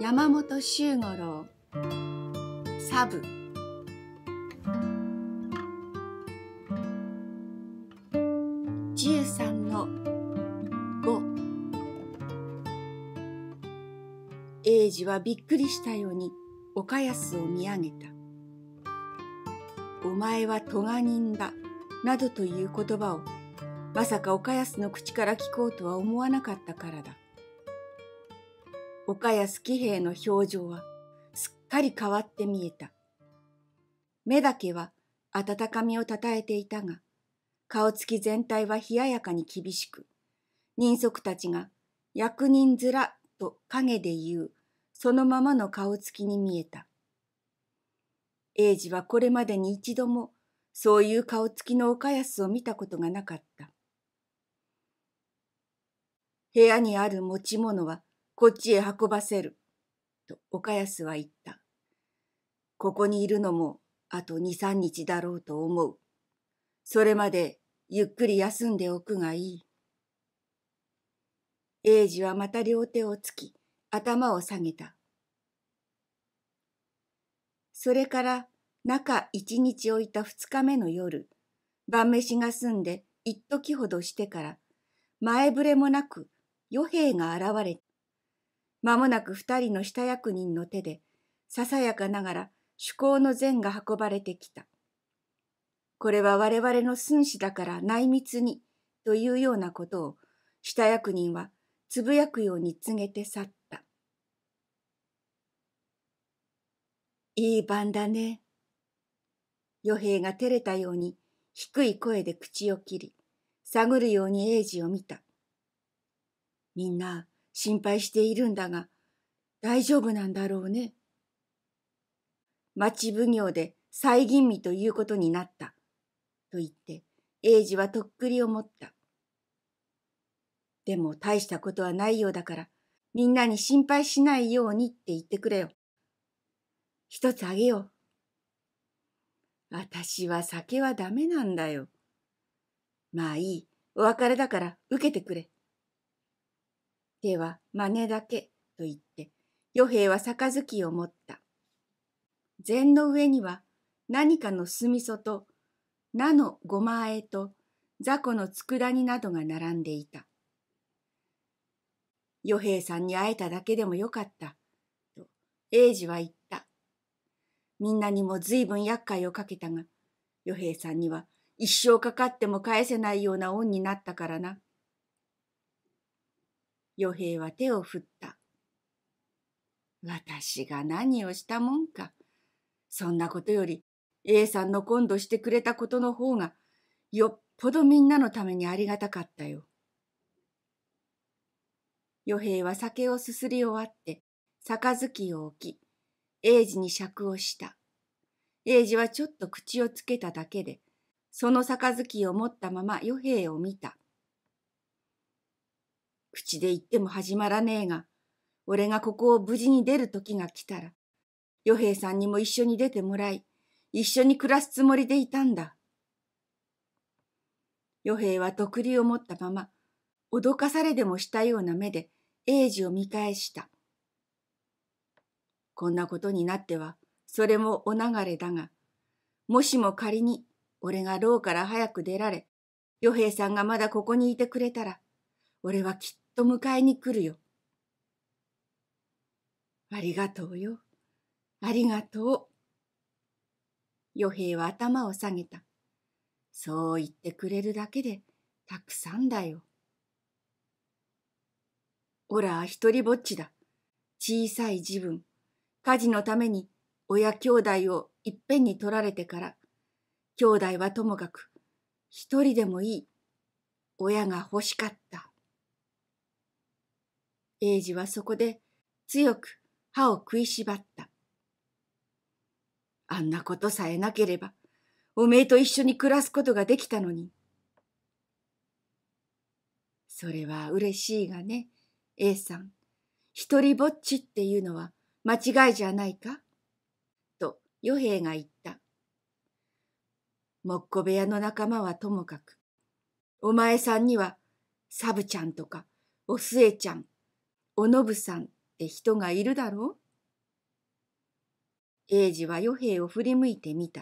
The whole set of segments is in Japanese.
山本周五郎サブ13の5英二はびっくりしたように岡安を見上げた「お前は咎人だ」などという言葉をまさか岡安の口から聞こうとは思わなかったからだ。岡安喜兵の表情はすっかり変わって見えた。目だけは温かみをたたえていたが、顔つき全体は冷ややかに厳しく、人足たちが役人面と陰で言うそのままの顔つきに見えた。英二はこれまでに一度もそういう顔つきの岡安を見たことがなかった。部屋にある持ち物はこっちへ運ばせる。と岡安は言った。ここにいるのもあと二三日だろうと思う。それまでゆっくり休んでおくがいい。英二はまた両手をつき、頭を下げた。それから中一日置いた二日目の夜、晩飯が済んで一時ほどしてから、前触れもなく与兵が現れた。まもなく二人の下役人の手で、ささやかながら趣向の善が運ばれてきた。これは我々の寸志だから内密に、というようなことを、下役人はつぶやくように告げて去った。いい晩だね。与兵が照れたように低い声で口を切り、探るように英治を見た。みんな、心配しているんだが、大丈夫なんだろうね。町奉行で再吟味ということになった。と言って、英治はとっくり思った。でも大したことはないようだから、みんなに心配しないようにって言ってくれよ。一つあげよう。私は酒はダメなんだよ。まあいい。お別れだから受けてくれ。では真似だけと言って与兵は杯を持った。禅の上には何かの酢味噌と菜のごまあえと雑魚の佃煮などが並んでいた。与兵さんに会えただけでもよかった。と英治は言った。みんなにも随分厄介をかけたが、与兵さんには一生かかっても返せないような恩になったからな。与平は手を振った。私が何をしたもんか。そんなことより A さんの今度してくれたことの方がよっぽどみんなのためにありがたかったよ。与平は酒をすすり終わって杯を置き英二に酌をした。英二はちょっと口をつけただけでその杯を持ったまま与平を見た。口で言っても始まらねえが、俺がここを無事に出る時が来たら、与平さんにも一緒に出てもらい、一緒に暮らすつもりでいたんだ。与平は得理を持ったまま、脅かされでもしたような目で、英治を見返した。こんなことになっては、それもお流れだが、もしも仮に俺が牢から早く出られ、与平さんがまだここにいてくれたら、俺はきっと、と迎えに来るよ。ありがとうよ。ありがとう。与平は頭を下げた。そう言ってくれるだけでたくさんだよ。おら、一人ぼっちだ。小さい自分。家事のために親兄弟をいっぺんに取られてから、兄弟はともかく、一人でもいい。親が欲しかった。英治はそこで強く歯を食いしばった。あんなことさえなければ、おめえと一緒に暮らすことができたのに。それは嬉しいがね、A さん。一人ぼっちっていうのは間違いじゃないかと、与兵が言った。もっこ部屋の仲間はともかく、お前さんには、サブちゃんとか、おすえちゃんおのぶさんって人がいるだろう英治は与兵を振り向いてみた。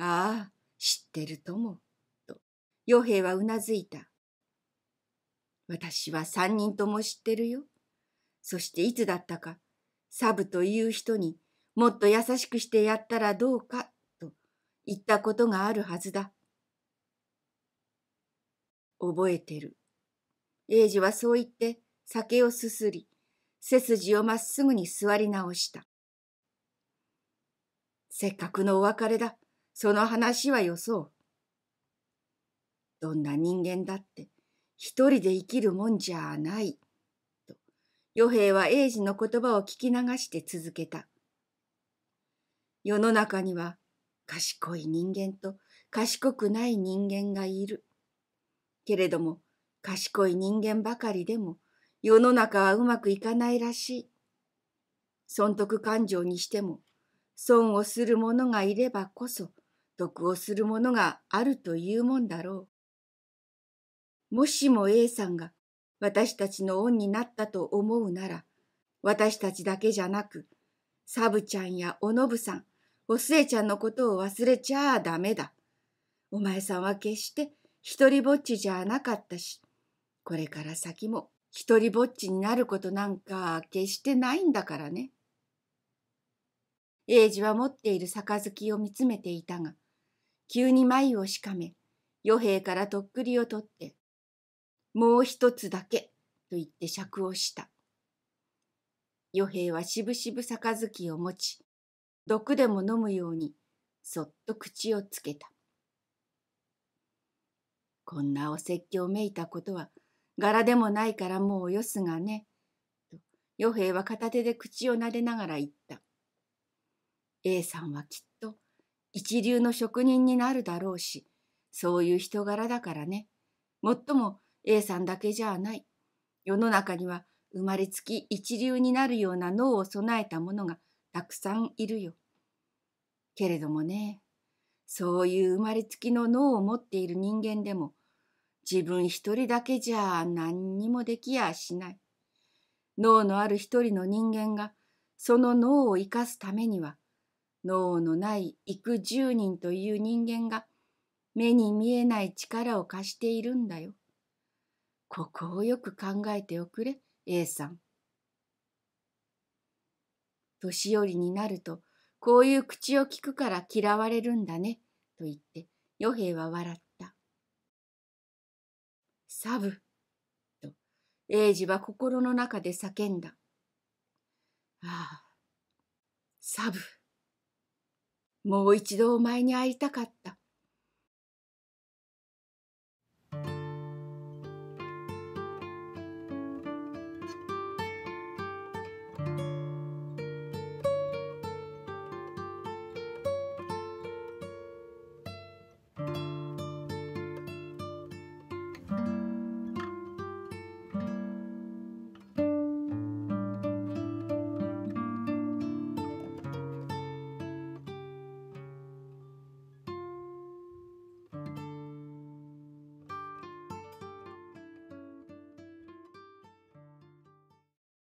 ああ、知ってるとも。と、与兵はうなずいた。私は三人とも知ってるよ。そしていつだったか、サブという人にもっと優しくしてやったらどうか、と言ったことがあるはずだ。覚えてる。英治はそう言って酒をすすり、背筋をまっすぐに座り直した。せっかくのお別れだ。その話はよそう。どんな人間だって一人で生きるもんじゃない。と、与兵衛は英治の言葉を聞き流して続けた。世の中には賢い人間と賢くない人間がいる。けれども、賢い人間ばかりでも世の中はうまくいかないらしい。損得感情にしても損をする者がいればこそ得をする者があるというもんだろう。もしも A さんが私たちの恩になったと思うなら私たちだけじゃなくサブちゃんやおのぶさんおすえちゃんのことを忘れちゃあダメだ。お前さんは決して一人ぼっちじゃなかったし、これから先も一りぼっちになることなんか決してないんだからね。英治は持っている杯を見つめていたが、急に眉をしかめ、与兵からとっくりを取って、もう一つだけと言って酌をした。与兵はしぶしぶ杯を持ち、毒でも飲むように、そっと口をつけた。こんなお説教めいたことは、柄でもないからもうよすがね。と、与兵は片手で口をなでながら言った。A さんはきっと一流の職人になるだろうし、そういう人柄だからね。もっとも A さんだけじゃない。世の中には生まれつき一流になるような脳を備えた者がたくさんいるよ。けれどもね、そういう生まれつきの脳を持っている人間でも、自分一人だけじゃ何にもできやしない。脳のある一人の人間がその脳を生かすためには脳のない幾十人という人間が目に見えない力を貸しているんだよ。ここをよく考えておくれ A さん。年寄りになるとこういう口を聞くから嫌われるんだねと言って与平は笑った。サブとエイジは心の中で叫んだ。ああ、サブ。もう一度お前に会いたかった。